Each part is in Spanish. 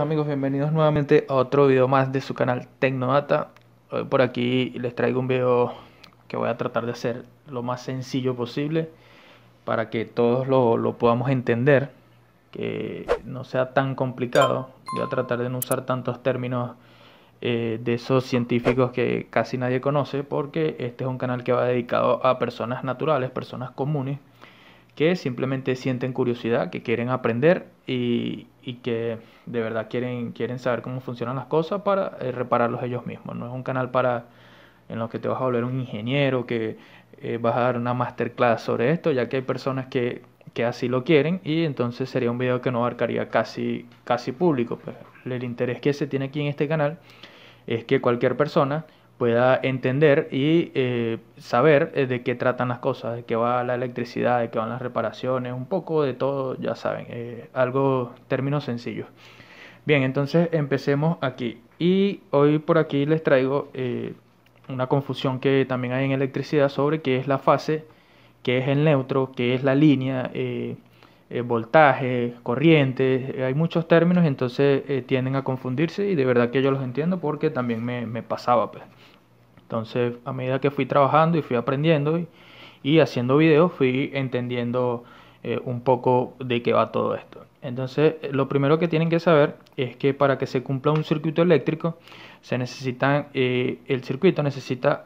amigos, bienvenidos nuevamente a otro video más de su canal Tecnodata. Hoy por aquí les traigo un video que voy a tratar de hacer lo más sencillo posible para que todos lo, podamos entender, que no sea tan complicado. Voy a tratar de no usar tantos términos eh, de esos científicos que casi nadie conoce, porque este es un canal que va dedicado a personas naturales, personas comunes, que simplemente sienten curiosidad, que quieren aprender y, que de verdad quieren, quieren saber cómo funcionan las cosas para eh, repararlos ellos mismos. No es un canal para en lo que te vas a volver un ingeniero, que eh, vas a dar una masterclass sobre esto, ya que hay personas que, así lo quieren y entonces sería un video que no abarcaría casi, casi público. Pero pues, el interés que se tiene aquí en este canal es que cualquier persona pueda entender y eh, saber eh, de qué tratan las cosas, de qué va la electricidad, de qué van las reparaciones, un poco de todo, ya saben, eh, algo, términos sencillos. Bien, entonces empecemos aquí. Y hoy por aquí les traigo una confusión que también hay en electricidad sobre qué es la fase, qué es el neutro, qué es la línea, voltaje, corriente, hay muchos términos, entonces tienden a confundirse y de verdad que yo los entiendo porque también me, me pasaba. Pues. Entonces, a medida que fui trabajando y fui aprendiendo y, haciendo videos, fui entendiendo eh, un poco de qué va todo esto. Entonces, eh, lo primero que tienen que saber es que para que se cumpla un circuito eléctrico, se necesitan, eh, el circuito necesita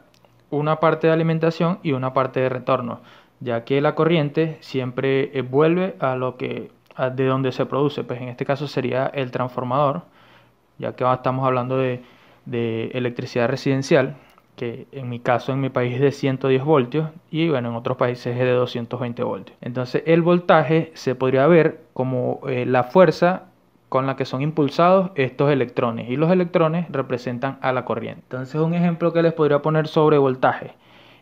una parte de alimentación y una parte de retorno, ya que la corriente siempre vuelve a lo que de donde se produce, pues en este caso sería el transformador, ya que estamos hablando de electricidad residencial, que en mi caso en mi país es de 110 voltios y bueno en otros países es de 220 voltios entonces el voltaje se podría ver como eh, la fuerza con la que son impulsados estos electrones y los electrones representan a la corriente entonces un ejemplo que les podría poner sobre voltaje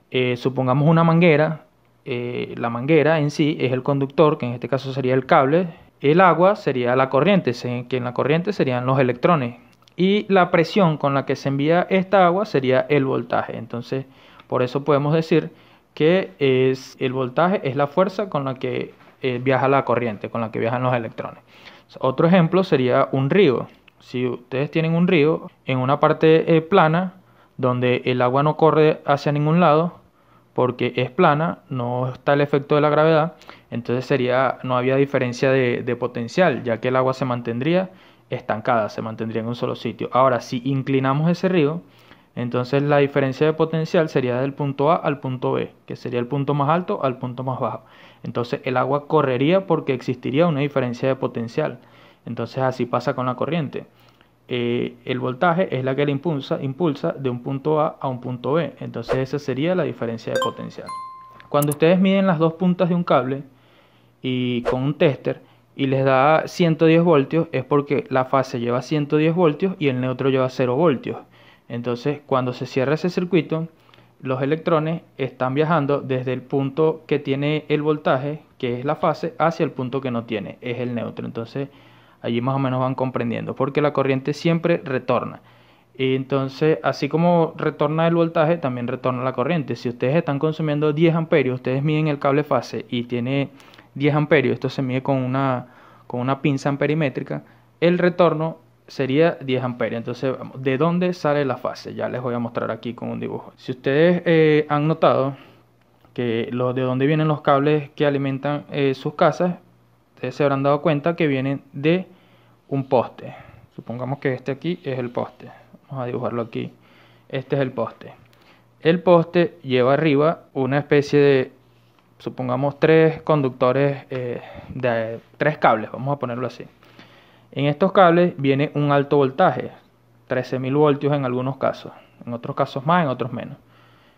eh, supongamos una manguera eh, la manguera en sí es el conductor que en este caso sería el cable el agua sería la corriente que en la corriente serían los electrones y la presión con la que se envía esta agua sería el voltaje. Entonces, por eso podemos decir que es el voltaje es la fuerza con la que eh, viaja la corriente, con la que viajan los electrones. Otro ejemplo sería un río. Si ustedes tienen un río en una parte eh, plana donde el agua no corre hacia ningún lado porque es plana, no está el efecto de la gravedad, entonces sería no había diferencia de potencial, ya que el agua se mantendría estancada, se mantendría en un solo sitio. Ahora, si inclinamos ese río, entonces la diferencia de potencial sería del punto A al punto B, que sería el punto más alto al punto más bajo. Entonces el agua correría porque existiría una diferencia de potencial. Entonces así pasa con la corriente. Eh, el voltaje es la que la impulsa, impulsa de un punto A a un punto B. Entonces esa sería la diferencia de potencial. Cuando ustedes miden las dos puntas de un cable y con un tester, y les da 110 voltios es porque la fase lleva 110 voltios y el neutro lleva 0 voltios. Entonces, cuando se cierra ese circuito, los electrones están viajando desde el punto que tiene el voltaje, que es la fase, hacia el punto que no tiene, es el neutro. Entonces, allí más o menos van comprendiendo, porque la corriente siempre retorna. Y entonces, así como retorna el voltaje, también retorna la corriente. Si ustedes están consumiendo 10 amperios, ustedes miden el cable fase y tiene 10 amperios, esto se mide con una, con una pinza amperimétrica, el retorno sería 10 amperios. Entonces, ¿de dónde sale la fase? Ya les voy a mostrar aquí con un dibujo. Si ustedes eh, han notado que de dónde vienen los cables que alimentan eh, sus casas, ustedes se habrán dado cuenta que vienen de un poste. Supongamos que este aquí es el poste. Vamos a dibujarlo aquí. Este es el poste. El poste lleva arriba una especie de supongamos tres conductores eh, de tres cables, vamos a ponerlo así. En estos cables viene un alto voltaje, 13.000 voltios en algunos casos, en otros casos más, en otros menos.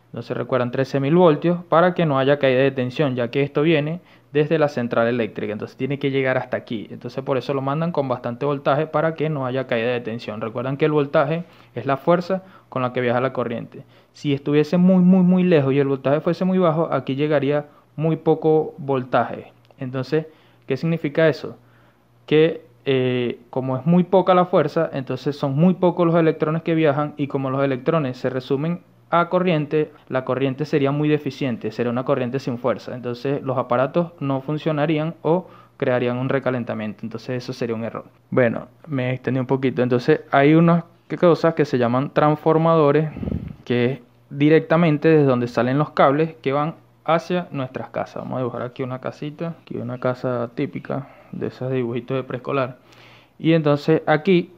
Entonces recuerdan 13.000 voltios para que no haya caída de tensión, ya que esto viene desde la central eléctrica, entonces tiene que llegar hasta aquí. Entonces por eso lo mandan con bastante voltaje para que no haya caída de tensión. Recuerdan que el voltaje es la fuerza con la que viaja la corriente. Si estuviese muy, muy, muy lejos y el voltaje fuese muy bajo, aquí llegaría muy poco voltaje. Entonces, ¿qué significa eso? Que eh, como es muy poca la fuerza, entonces son muy pocos los electrones que viajan y como los electrones se resumen a corriente, la corriente sería muy deficiente, sería una corriente sin fuerza. Entonces los aparatos no funcionarían o crearían un recalentamiento. Entonces eso sería un error. Bueno, me extendí un poquito. Entonces hay unas cosas que se llaman transformadores, que es directamente desde donde salen los cables que van hacia nuestras casas. Vamos a dibujar aquí una casita, aquí una casa típica de esos dibujitos de preescolar. Y entonces aquí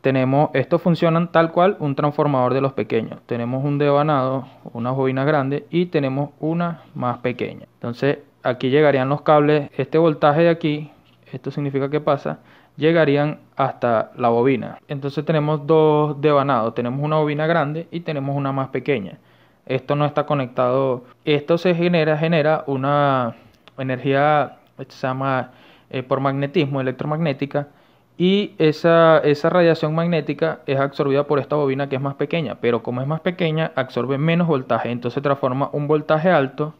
tenemos, esto funcionan tal cual un transformador de los pequeños. Tenemos un devanado, una bobina grande y tenemos una más pequeña. Entonces aquí llegarían los cables, este voltaje de aquí, esto significa que pasa, llegarían hasta la bobina. Entonces tenemos dos devanados, tenemos una bobina grande y tenemos una más pequeña esto no está conectado. Esto se genera, genera una energía, se llama eh, por magnetismo, electromagnética, y esa, esa radiación magnética es absorbida por esta bobina que es más pequeña, pero como es más pequeña, absorbe menos voltaje, entonces transforma un voltaje alto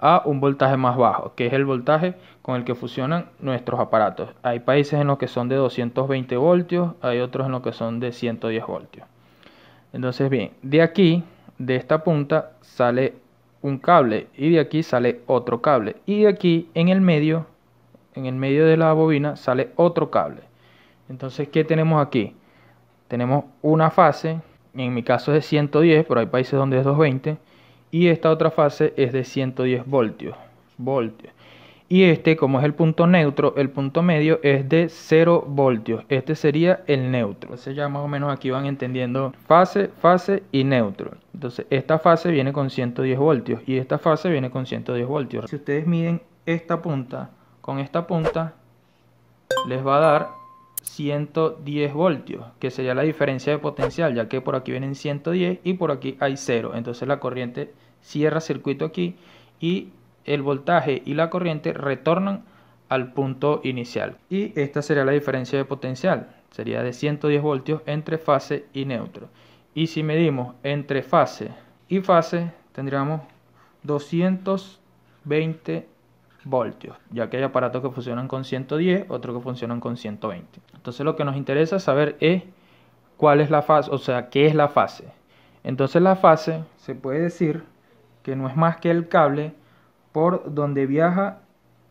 a un voltaje más bajo, que es el voltaje con el que funcionan nuestros aparatos. Hay países en los que son de 220 voltios, hay otros en los que son de 110 voltios. Entonces, bien, de aquí de esta punta sale un cable y de aquí sale otro cable y de aquí en el medio en el medio de la bobina sale otro cable entonces qué tenemos aquí tenemos una fase en mi caso es de 110 pero hay países donde es 220 y esta otra fase es de 110 voltios voltios y este, como es el punto neutro, el punto medio es de 0 voltios. Este sería el neutro. Entonces ya más o menos aquí van entendiendo fase, fase y neutro. Entonces esta fase viene con 110 voltios y esta fase viene con 110 voltios. Si ustedes miden esta punta con esta punta, les va a dar 110 voltios, que sería la diferencia de potencial, ya que por aquí vienen 110 y por aquí hay 0. Entonces la corriente cierra circuito aquí y el voltaje y la corriente retornan al punto inicial. Y esta sería la diferencia de potencial, sería de 110 voltios entre fase y neutro. Y si medimos entre fase y fase, tendríamos 220 voltios, ya que hay aparatos que funcionan con 110, otros que funcionan con 120. Entonces lo que nos interesa saber es cuál es la fase, o sea, qué es la fase. Entonces la fase se puede decir que no es más que el cable por donde viaja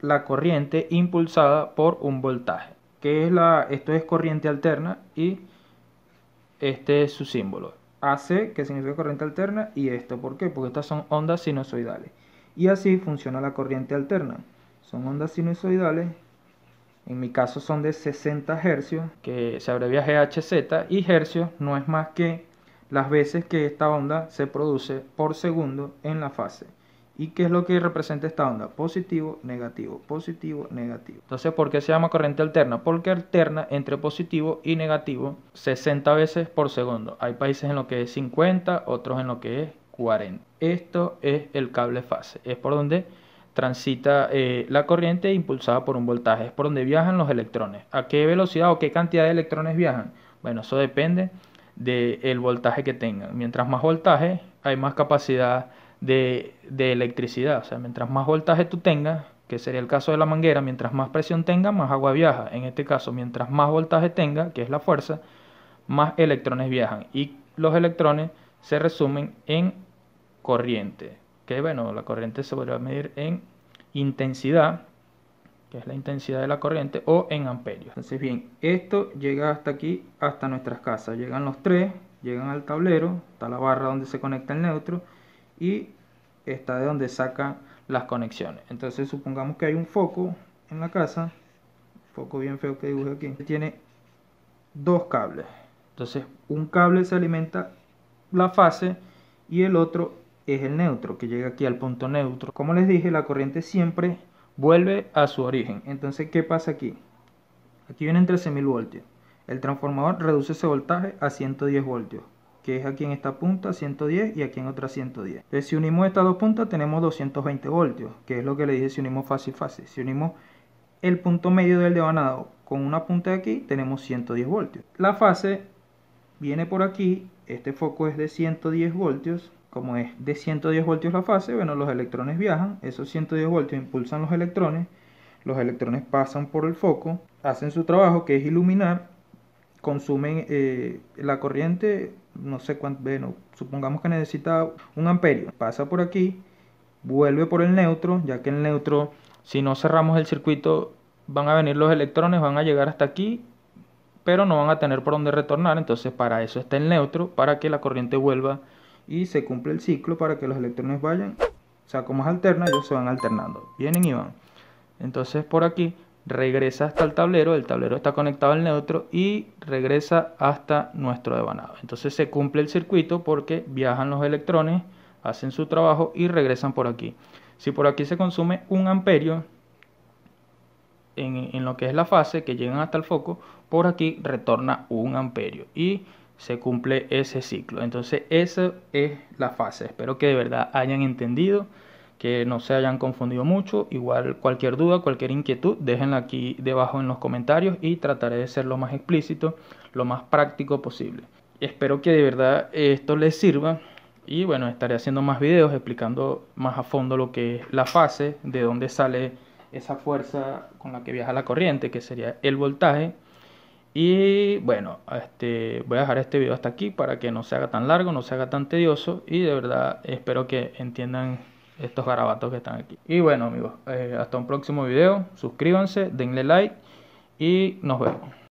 la corriente impulsada por un voltaje. es la, esto es corriente alterna y este es su símbolo. AC, que significa corriente alterna, y esto, ¿por qué? Porque estas son ondas sinusoidales. Y así funciona la corriente alterna. Son ondas sinusoidales, en mi caso son de 60 Hz que se abrevia GHZ, y Hz no es más que las veces que esta onda se produce por segundo en la fase. ¿Y qué es lo que representa esta onda? Positivo, negativo, positivo, negativo. Entonces, ¿por qué se llama corriente alterna? Porque alterna entre positivo y negativo 60 veces por segundo. Hay países en los que es 50, otros en los que es 40. Esto es el cable fase. Es por donde transita eh, la corriente impulsada por un voltaje. Es por donde viajan los electrones. ¿A qué velocidad o qué cantidad de electrones viajan? Bueno, eso depende del voltaje que tengan. Mientras más voltaje, hay más capacidad de, electricidad. O sea, mientras más voltaje tú tengas, que sería el caso de la manguera, mientras más presión tenga, más agua viaja. En este caso, mientras más voltaje tenga, que es la fuerza, más electrones viajan. Y los electrones se resumen en corriente, que bueno, la corriente se vuelve a medir en intensidad, que es la intensidad de la corriente, o en amperios. Entonces bien, esto llega hasta aquí, hasta nuestras casas. Llegan los tres, llegan al tablero, está la barra donde se conecta el neutro, y está de donde saca las conexiones. Entonces supongamos que hay un foco en la casa, foco bien feo que dibujé aquí, que tiene dos cables. Entonces un cable se alimenta la fase y el otro es el neutro, que llega aquí al punto neutro. Como les dije, la corriente siempre vuelve a su origen. Entonces, ¿qué pasa aquí? Aquí vienen 13.000 voltios. El transformador reduce ese voltaje a 110 voltios que es aquí en esta punta 110 y aquí en otra 110. si unimos estas dos puntas tenemos 220 voltios, que es lo que le dije si unimos fácil fase. Si unimos el punto medio del devanado con una punta de aquí tenemos 110 voltios. La fase viene por aquí, este foco es de 110 voltios, como es de 110 voltios la fase, bueno, los electrones viajan, esos 110 voltios impulsan los electrones, los electrones pasan por el foco, hacen su trabajo que es iluminar, consumen eh, la corriente no sé cuánto, bueno, supongamos que necesita un amperio, pasa por aquí, vuelve por el neutro, ya que el neutro, si no cerramos el circuito, van a venir los electrones, van a llegar hasta aquí, pero no van a tener por dónde retornar, entonces para eso está el neutro, para que la corriente vuelva y se cumple el ciclo para que los electrones vayan, o sea, como es alterna, ellos se van alternando, vienen y van. Entonces por aquí regresa hasta el tablero, el tablero está conectado al neutro y regresa hasta nuestro devanado. Entonces se cumple el circuito porque viajan los electrones, hacen su trabajo y regresan por aquí. Si por aquí se consume un amperio en, lo que es la fase que llegan hasta el foco, por aquí retorna un amperio y se cumple ese ciclo. Entonces esa es la fase. Espero que de verdad hayan entendido que no se hayan confundido mucho. Igual cualquier duda, cualquier inquietud, déjenla aquí debajo en los comentarios y trataré de ser lo más explícito, lo más práctico posible. Espero que de verdad esto les sirva y bueno, estaré haciendo más videos explicando más a fondo lo que es la fase, de dónde sale esa fuerza con la que viaja la corriente, que sería el voltaje. Y bueno, este, voy a dejar este video hasta aquí para que no se haga tan largo, no se haga tan tedioso y de verdad espero que entiendan estos garabatos que están aquí. Y bueno amigos, eh, hasta un próximo video, suscríbanse, denle like y nos vemos.